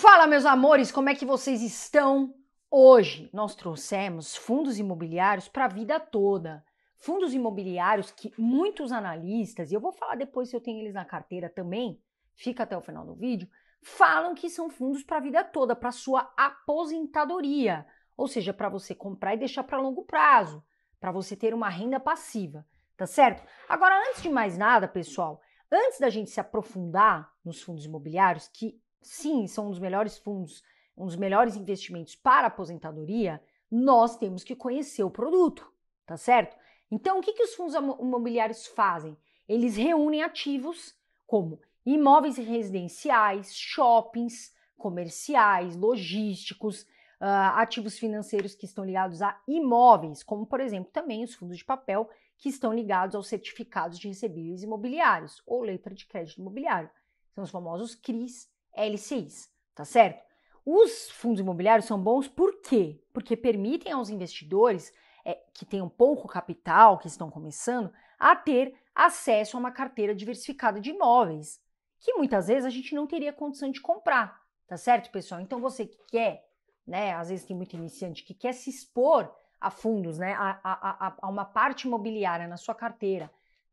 Fala, meus amores, como é que vocês estão? Hoje nós trouxemos fundos imobiliários para a vida toda. Fundos imobiliários que muitos analistas, e eu vou falar depois se eu tenho eles na carteira também, fica até o final do vídeo, falam que são fundos para a vida toda, para sua aposentadoria, ou seja, para você comprar e deixar para longo prazo, para você ter uma renda passiva, tá certo? Agora, antes de mais nada, pessoal, antes da gente se aprofundar nos fundos imobiliários, que sim, são um dos melhores fundos, um dos melhores investimentos para a aposentadoria, nós temos que conhecer o produto, tá certo? Então, o que, que os fundos imobiliários fazem? Eles reúnem ativos como imóveis residenciais, shoppings, comerciais, logísticos, uh, ativos financeiros que estão ligados a imóveis, como por exemplo também os fundos de papel que estão ligados aos certificados de recebíveis imobiliários ou letra de crédito imobiliário. São os famosos CRIs LCIs, tá certo? Os fundos imobiliários são bons por quê? Porque permitem aos investidores é, que um pouco capital, que estão começando, a ter acesso a uma carteira diversificada de imóveis, que muitas vezes a gente não teria condição de comprar, tá certo, pessoal? Então você que quer, né, às vezes tem muito iniciante que quer se expor a fundos, né, a, a, a uma parte imobiliária na sua carteira,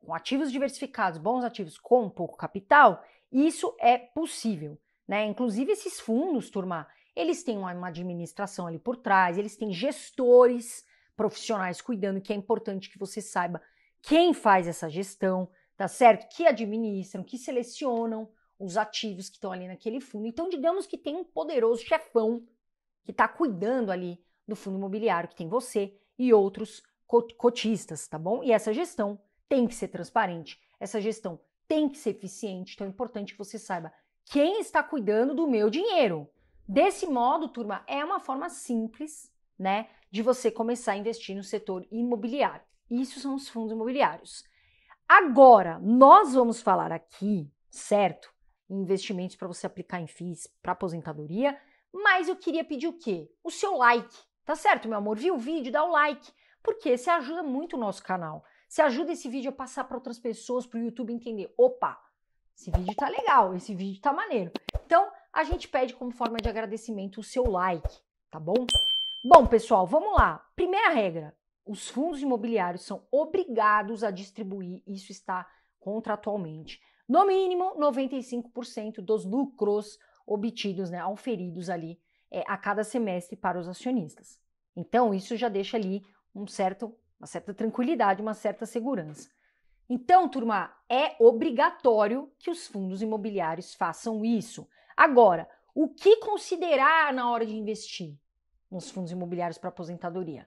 com ativos diversificados, bons ativos com pouco capital, isso é possível. Né? Inclusive esses fundos, turma, eles têm uma administração ali por trás, eles têm gestores profissionais cuidando, que é importante que você saiba quem faz essa gestão, tá certo? Que administram, que selecionam os ativos que estão ali naquele fundo. Então, digamos que tem um poderoso chefão que está cuidando ali do fundo imobiliário, que tem você e outros cotistas, tá bom? E essa gestão tem que ser transparente, essa gestão tem que ser eficiente, então é importante que você saiba quem está cuidando do meu dinheiro. Desse modo, turma, é uma forma simples, né, de você começar a investir no setor imobiliário. Isso são os fundos imobiliários. Agora, nós vamos falar aqui, certo? Investimentos para você aplicar em FIIs, para aposentadoria, mas eu queria pedir o quê? O seu like, tá certo, meu amor? Viu o vídeo? Dá o like, porque você ajuda muito o nosso canal. Você ajuda esse vídeo a passar para outras pessoas, para o YouTube entender. Opa, esse vídeo tá legal, esse vídeo tá maneiro. Então, a gente pede como forma de agradecimento o seu like, tá bom? Bom, pessoal, vamos lá. Primeira regra: os fundos imobiliários são obrigados a distribuir, isso está contratualmente, no mínimo 95% dos lucros obtidos, né, auferidos ali é, a cada semestre para os acionistas. Então, isso já deixa ali um certo, uma certa tranquilidade, uma certa segurança. Então, turma, é obrigatório que os fundos imobiliários façam isso. Agora, o que considerar na hora de investir nos fundos imobiliários para aposentadoria?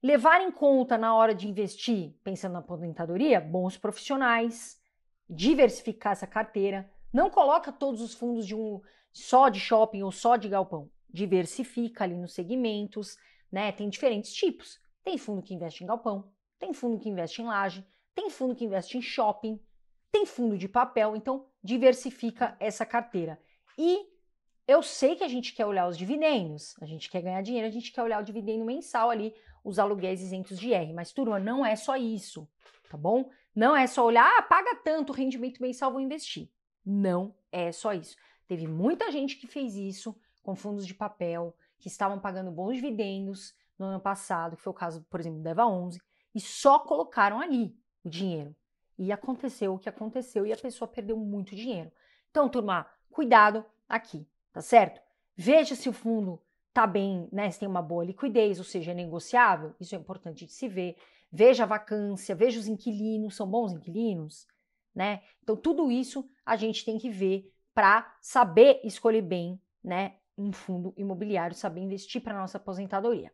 Levar em conta na hora de investir, pensando na aposentadoria, bons profissionais, diversificar essa carteira, não coloca todos os fundos de um só de shopping ou só de galpão. Diversifica ali nos segmentos, né? Tem diferentes tipos. Tem fundo que investe em galpão, tem fundo que investe em laje, tem fundo que investe em shopping, tem fundo de papel, então diversifica essa carteira. E eu sei que a gente quer olhar os dividendos, a gente quer ganhar dinheiro, a gente quer olhar o dividendo mensal ali, os aluguéis isentos de R, mas turma, não é só isso, tá bom? Não é só olhar, ah, paga tanto, rendimento mensal, vou investir. Não é só isso. Teve muita gente que fez isso com fundos de papel, que estavam pagando bons dividendos no ano passado, que foi o caso, por exemplo, do Eva 11, e só colocaram ali dinheiro. E aconteceu o que aconteceu e a pessoa perdeu muito dinheiro. Então, turma, cuidado aqui, tá certo? Veja se o fundo tá bem, né? Se tem uma boa liquidez, ou seja, é negociável, isso é importante de se ver. Veja a vacância, veja os inquilinos, são bons inquilinos, né? Então, tudo isso a gente tem que ver para saber escolher bem, né? Um fundo imobiliário, saber investir para nossa aposentadoria.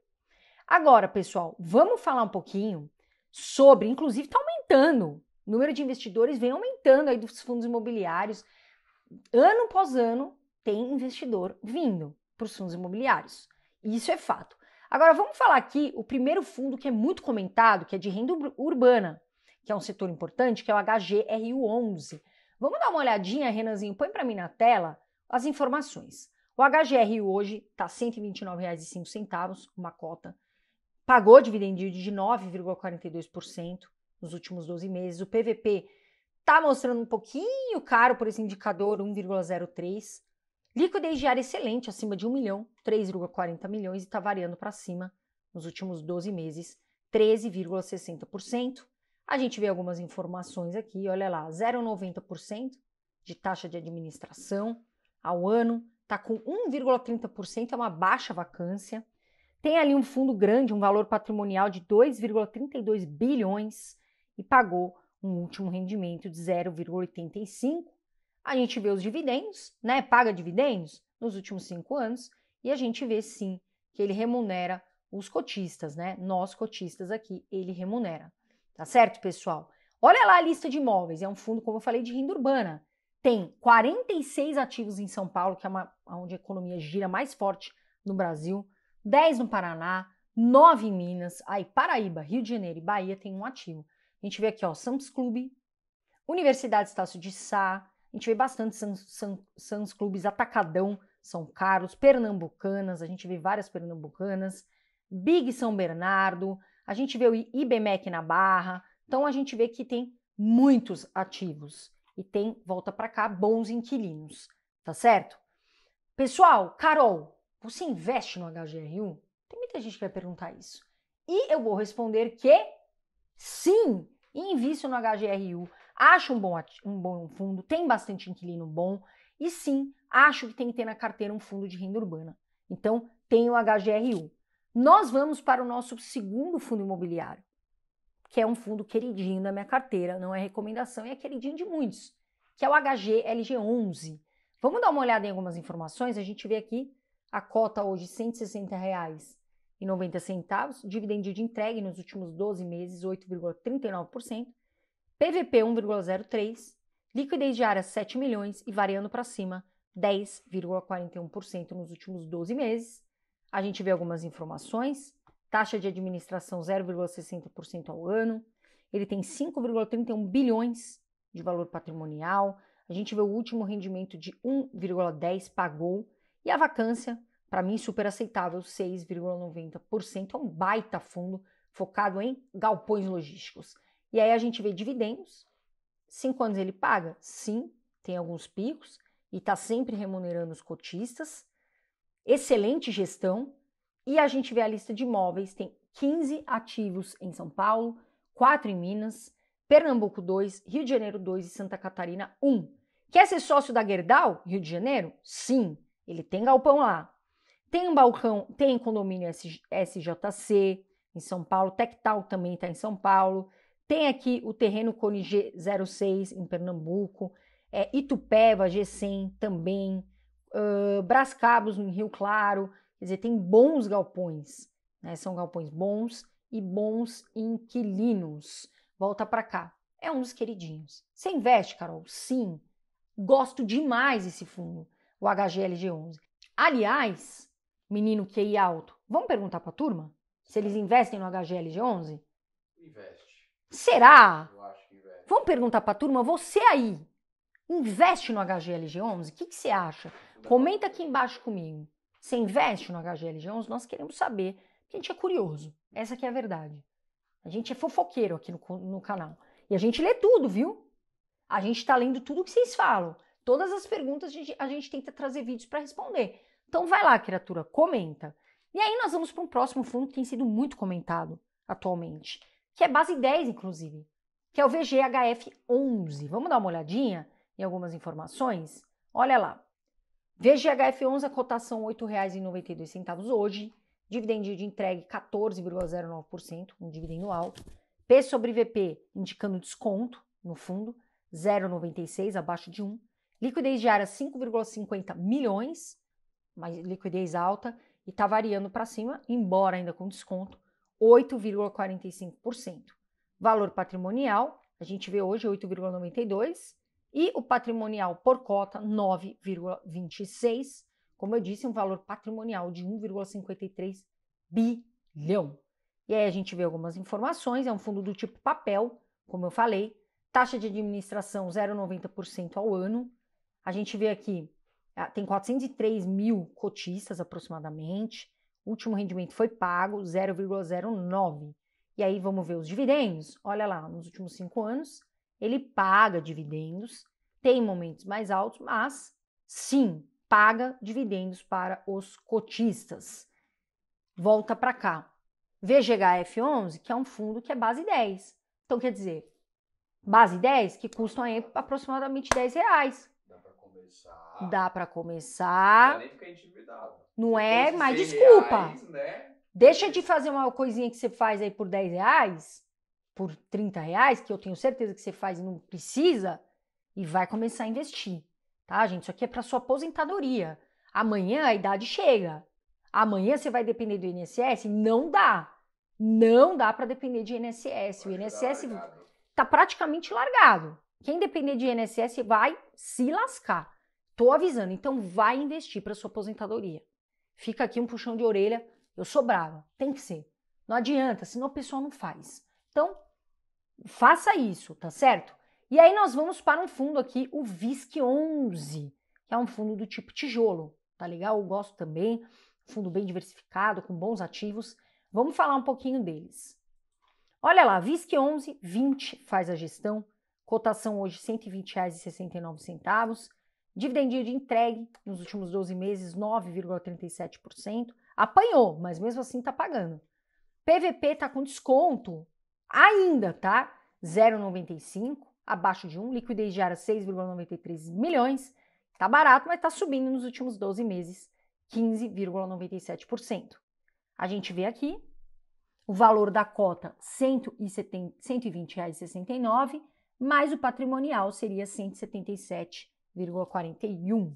Agora, pessoal, vamos falar um pouquinho sobre, inclusive, tá aumentando aumentando. O número de investidores vem aumentando aí dos fundos imobiliários. Ano após ano, tem investidor vindo para os fundos imobiliários. Isso é fato. Agora vamos falar aqui o primeiro fundo que é muito comentado, que é de renda urbana, que é um setor importante, que é o HGRU11. Vamos dar uma olhadinha, Renanzinho, põe para mim na tela as informações. O HGR hoje está R$ 129,05, uma cota. Pagou dividend de 9,42% nos últimos 12 meses. O PVP está mostrando um pouquinho caro por esse indicador, 1,03. Liquidez diária excelente, acima de 1 milhão, 3,40 milhões e está variando para cima nos últimos 12 meses, 13,60%. A gente vê algumas informações aqui, olha lá, 0,90% de taxa de administração ao ano, está com 1,30%, é uma baixa vacância. Tem ali um fundo grande, um valor patrimonial de 2,32 bilhões, e pagou um último rendimento de 0,85. A gente vê os dividendos, né? Paga dividendos nos últimos cinco anos e a gente vê sim que ele remunera os cotistas, né? Nós cotistas aqui, ele remunera. Tá certo, pessoal? Olha lá a lista de imóveis. É um fundo, como eu falei, de renda urbana. Tem 46 ativos em São Paulo, que é uma, onde a economia gira mais forte no Brasil, 10 no Paraná, 9 em Minas, aí Paraíba, Rio de Janeiro e Bahia tem um ativo. A gente vê aqui, ó, Sam's Club, Universidade Estácio de Sá, a gente vê bastante Santos Clubes, Atacadão, São Carlos, Pernambucanas, a gente vê várias Pernambucanas, Big São Bernardo, a gente vê o IBMEC na Barra, então a gente vê que tem muitos ativos e tem, volta para cá, bons inquilinos, tá certo? Pessoal, Carol, você investe no HGRU? Tem muita gente que vai perguntar isso. E eu vou responder que sim, invisto no HGRU, acho um bom, um bom fundo, tem bastante inquilino bom, e sim, acho que tem que ter na carteira um fundo de renda urbana. Então, tem o HGRU. Nós vamos para o nosso segundo fundo imobiliário, que é um fundo queridinho da minha carteira, não é recomendação, é queridinho de muitos, que é o HGLG11. Vamos dar uma olhada em algumas informações, a gente vê aqui a cota hoje R$ 160 reais e 90 centavos, dividendo de entregue nos últimos 12 meses 8,39%, PVP 1,03, liquidez diária 7 milhões e variando para cima 10,41% nos últimos 12 meses. A gente vê algumas informações, taxa de administração 0,60% ao ano, ele tem 5,31 bilhões de valor patrimonial, a gente vê o último rendimento de 1,10 pagou e a vacância para mim super aceitável, 6,90%, é um baita fundo focado em galpões logísticos. E aí a gente vê dividendos, cinco anos ele paga? Sim, tem alguns picos e está sempre remunerando os cotistas. Excelente gestão. E a gente vê a lista de imóveis, tem 15 ativos em São Paulo, 4 em Minas, Pernambuco 2, Rio de Janeiro 2 e Santa Catarina 1. Quer ser sócio da Gerdau, Rio de Janeiro? Sim, ele tem galpão lá, tem um balcão, tem condomínio SJC em São Paulo, Tectal também está em São Paulo. Tem aqui o terreno Cone G06 em Pernambuco, é, Itupeva G100 também, uh, Brascabos em Rio Claro. Quer dizer, tem bons galpões, né? São galpões bons e bons inquilinos. Volta para cá. É um dos queridinhos. Você investe, Carol? Sim. Gosto demais desse fundo, o HGLG11. Aliás, menino QI alto, vamos perguntar para a turma se eles é. investem no HGLG11? Investe. Será? Eu acho que investe. Vamos perguntar para a turma, você aí, investe no HGLG11? O que, que você acha? Comenta aqui embaixo comigo. Você investe no HGLG11? Nós queremos saber, porque a gente é curioso. Essa que é a verdade. A gente é fofoqueiro aqui no, no canal. E a gente lê tudo, viu? A gente está lendo tudo que vocês falam. Todas as perguntas a gente, a gente tenta trazer vídeos para responder. Então vai lá, criatura, comenta. E aí nós vamos para um próximo fundo que tem sido muito comentado atualmente, que é base 10, inclusive, que é o VGHF11. Vamos dar uma olhadinha em algumas informações? Olha lá. VGHF11, a cotação R$ 8,92 hoje, dividendo de entregue 14,09%, um dividendo alto. P sobre VP indicando desconto, no fundo, 0,96 abaixo de 1. Liquidez diária 5,50 milhões, uma liquidez alta e está variando para cima, embora ainda com desconto, 8,45%. Valor patrimonial, a gente vê hoje 8,92% e o patrimonial por cota 9,26%. Como eu disse, um valor patrimonial de 1,53 bilhão. E aí a gente vê algumas informações, é um fundo do tipo papel, como eu falei, taxa de administração 0,90% ao ano. A gente vê aqui ah, tem 403 mil cotistas aproximadamente. O último rendimento foi pago, 0,09. E aí vamos ver os dividendos. Olha lá, nos últimos cinco anos, ele paga dividendos, tem momentos mais altos, mas sim, paga dividendos para os cotistas. Volta para cá. VGHF11, que é um fundo que é base 10. Então, quer dizer, base 10 que custam aproximadamente 10 reais começar. Dá para começar. Não Não é? mas desculpa. Reais, né? Deixa de fazer uma coisinha que você faz aí por 10 reais, por 30 reais, que eu tenho certeza que você faz e não precisa, e vai começar a investir. Tá, gente? Isso aqui é para sua aposentadoria. Amanhã a idade chega. Amanhã você vai depender do INSS? Não dá. Não dá para depender de INSS. Vai o INSS tá praticamente largado. Quem depender de INSS vai se lascar. Tô avisando, então vai investir para sua aposentadoria. Fica aqui um puxão de orelha, eu sou brava, tem que ser. Não adianta, senão o pessoal não faz. Então, faça isso, tá certo? E aí nós vamos para um fundo aqui, o VISC 11, que é um fundo do tipo tijolo, tá legal? Eu gosto também, fundo bem diversificado, com bons ativos. Vamos falar um pouquinho deles. Olha lá, VISC 11, 20 faz a gestão, cotação hoje R$ 120,69. Dividend de entregue nos últimos 12 meses 9,37%. Apanhou, mas mesmo assim está pagando. PVP está com desconto ainda, tá? 0,95, abaixo de 1, liquidez diária 6,93 milhões. Está barato, mas está subindo nos últimos 12 meses 15,97%. A gente vê aqui o valor da cota R$ 120,69 mais o patrimonial seria 177,41.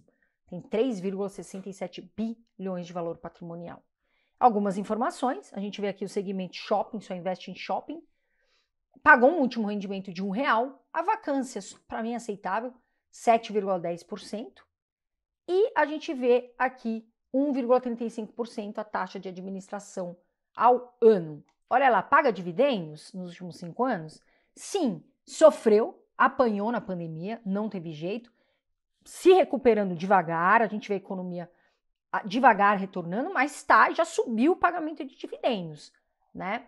Tem 3,67 bilhões de valor patrimonial. Algumas informações, a gente vê aqui o segmento shopping, só investe em shopping, pagou um último rendimento de um real, a vacância, para mim, é aceitável, 7,10%, e a gente vê aqui 1,35% a taxa de administração ao ano. Olha lá, paga dividendos nos últimos cinco anos? Sim, sofreu, apanhou na pandemia, não teve jeito, se recuperando devagar, a gente vê a economia ah, devagar retornando, mas está, já subiu o pagamento de dividendos, né?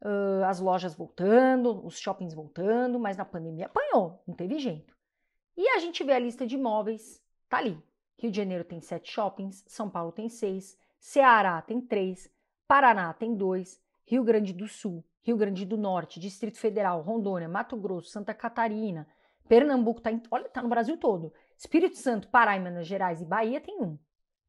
Uh, as lojas voltando, os shoppings voltando, mas na pandemia apanhou, não teve jeito. E a gente vê a lista de imóveis, tá ali. Rio de Janeiro tem sete shoppings, São Paulo tem seis, Ceará tem três, Paraná tem dois, Rio Grande do Sul Rio Grande do Norte, Distrito Federal, Rondônia, Mato Grosso, Santa Catarina, Pernambuco, tá em, olha, tá no Brasil todo. Espírito Santo, Pará e Minas Gerais e Bahia tem um.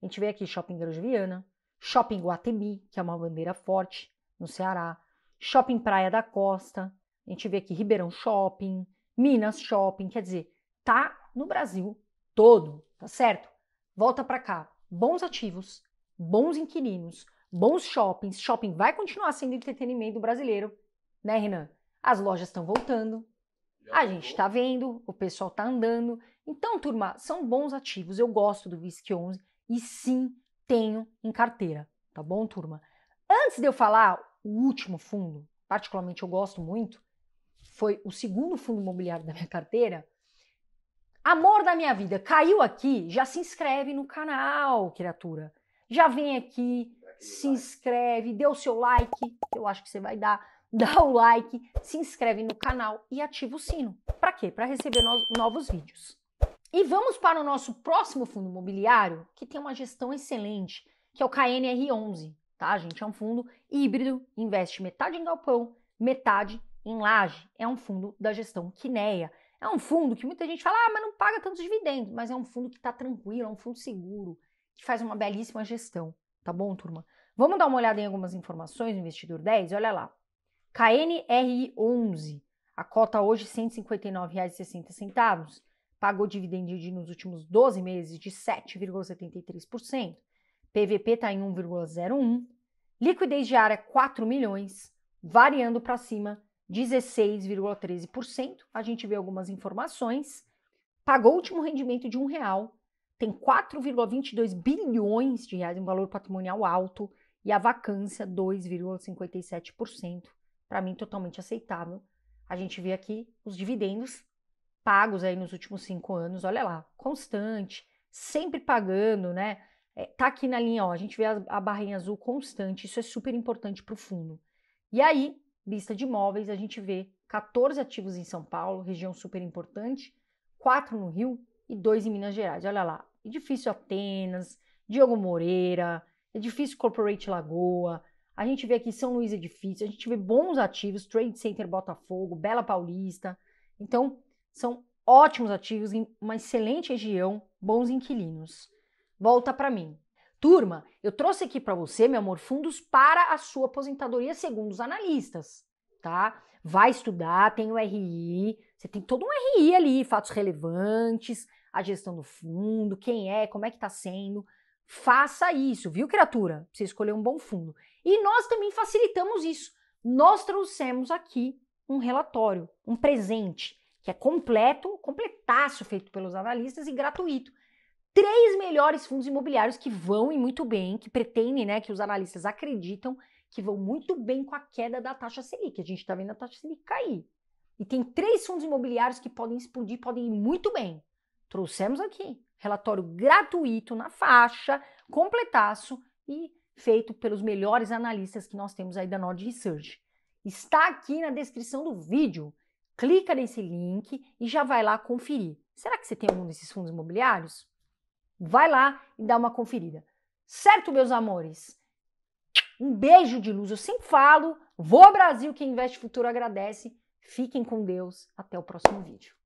A gente vê aqui Shopping Granja Viana, Shopping Guatemi, que é uma bandeira forte no Ceará, Shopping Praia da Costa, a gente vê aqui Ribeirão Shopping, Minas Shopping, quer dizer, tá no Brasil todo, tá certo? Volta para cá, bons ativos, bons inquilinos, bons shoppings. Shopping vai continuar sendo entretenimento brasileiro, né, Renan? As lojas estão voltando, a gente está vendo, o pessoal está andando. Então, turma, são bons ativos. Eu gosto do VISC 11 e sim tenho em carteira, tá bom, turma? Antes de eu falar o último fundo, particularmente eu gosto muito, foi o segundo fundo imobiliário da minha carteira. Amor da minha vida, caiu aqui, já se inscreve no canal, criatura. Já vem aqui, se inscreve, dê o seu like, eu acho que você vai dar, dá o like, se inscreve no canal e ativa o sino. Para quê? Para receber novos vídeos. E vamos para o nosso próximo fundo imobiliário, que tem uma gestão excelente, que é o KNR11, tá, gente? É um fundo híbrido, investe metade em galpão, metade em laje. É um fundo da gestão Quineia. É um fundo que muita gente fala, ah, mas não paga tantos dividendos, mas é um fundo que está tranquilo, é um fundo seguro, que faz uma belíssima gestão. Tá bom, turma? Vamos dar uma olhada em algumas informações do investidor 10? Olha lá. KNRI11, a cota hoje R$ 159,60, pagou dividendos nos últimos 12 meses de 7,73%. PVP está em 1,01. Liquidez diária 4 milhões, variando para cima 16,13%. A gente vê algumas informações. Pagou o último rendimento de R$ 1,00 tem 4,22 bilhões de reais em valor patrimonial alto e a vacância 2,57%. Para mim, totalmente aceitável. A gente vê aqui os dividendos pagos aí nos últimos cinco anos, olha lá, constante, sempre pagando, né? É, tá aqui na linha, ó, a gente vê a, a barrinha azul constante, isso é super importante para o fundo. E aí, lista de imóveis, a gente vê 14 ativos em São Paulo, região super importante, quatro no Rio e dois em Minas Gerais. Olha lá, Edifício é Atenas, Diogo Moreira, Edifício é Corporate Lagoa. A gente vê aqui São Luís Edifício, é a gente vê bons ativos, Trade Center Botafogo, Bela Paulista. Então, são ótimos ativos em uma excelente região, bons inquilinos. Volta para mim. Turma, eu trouxe aqui para você, meu amor, fundos para a sua aposentadoria segundo os analistas, tá? vai estudar, tem o RI, você tem todo um RI ali, fatos relevantes, a gestão do fundo, quem é, como é que está sendo. Faça isso, viu, criatura? você escolheu um bom fundo. E nós também facilitamos isso. Nós trouxemos aqui um relatório, um presente, que é completo, completaço feito pelos analistas e gratuito. Três melhores fundos imobiliários que vão e muito bem, que pretendem, né, que os analistas acreditam que vão muito bem com a queda da taxa Selic. A gente está vendo a taxa Selic cair. E tem três fundos imobiliários que podem explodir, podem ir muito bem. Trouxemos aqui relatório gratuito na faixa, completaço e feito pelos melhores analistas que nós temos aí da Nord Research. Está aqui na descrição do vídeo. Clica nesse link e já vai lá conferir. Será que você tem algum desses fundos imobiliários? Vai lá e dá uma conferida. Certo, meus amores? Um beijo de luz, eu sempre falo. Vou Brasil, quem investe futuro agradece. Fiquem com Deus. Até o próximo vídeo.